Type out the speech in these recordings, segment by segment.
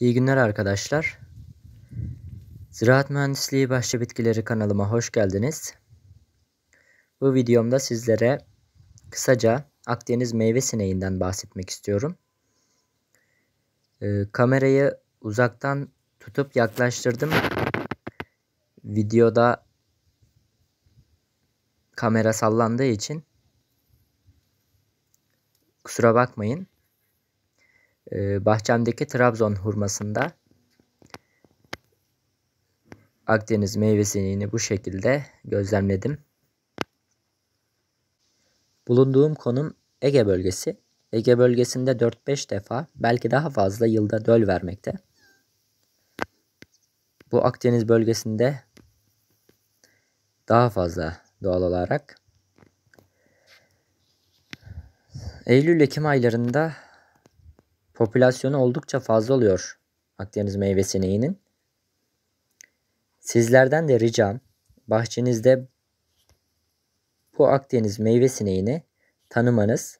İyi günler arkadaşlar. Ziraat Mühendisliği Bahçe Bitkileri kanalıma hoş geldiniz. Bu videomda sizlere kısaca Akdeniz meyve sineğinden bahsetmek istiyorum. Ee, kamerayı uzaktan tutup yaklaştırdım. Videoda kamera sallandığı için kusura bakmayın. Ee, bahçemdeki Trabzon hurmasında Akdeniz meyvesini bu şekilde gözlemledim. Bulunduğum konum Ege bölgesi. Ege bölgesinde 4-5 defa belki daha fazla yılda döl vermekte. Bu Akdeniz bölgesinde daha fazla doğal olarak. Eylül-Ekim aylarında popülasyonu oldukça fazla oluyor Akdeniz meyve sineğinin. Sizlerden de ricam bahçenizde bu Akdeniz meyve sineğini tanımanız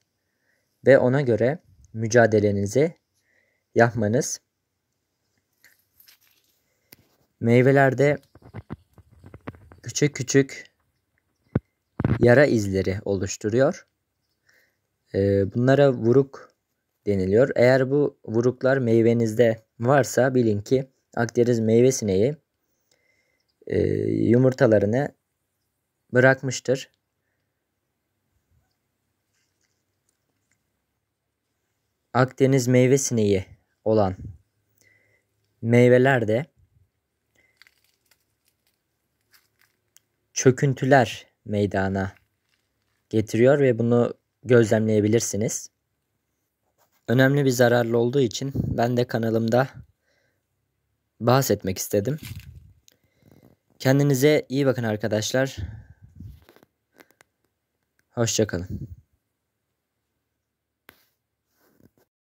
ve ona göre mücadelenizi yapmanız. Meyvelerde küçük küçük yara izleri oluşturuyor. Ee, bunlara vuruk deniliyor. Eğer bu vuruklar meyvenizde varsa bilin ki Akdeniz meyve sineği e, yumurtalarını bırakmıştır. Akdeniz meyve sineği olan meyvelerde çöküntüler meydana getiriyor ve bunu gözlemleyebilirsiniz önemli bir zararlı olduğu için ben de kanalımda bahsetmek istedim. Kendinize iyi bakın arkadaşlar. Hoşçakalın.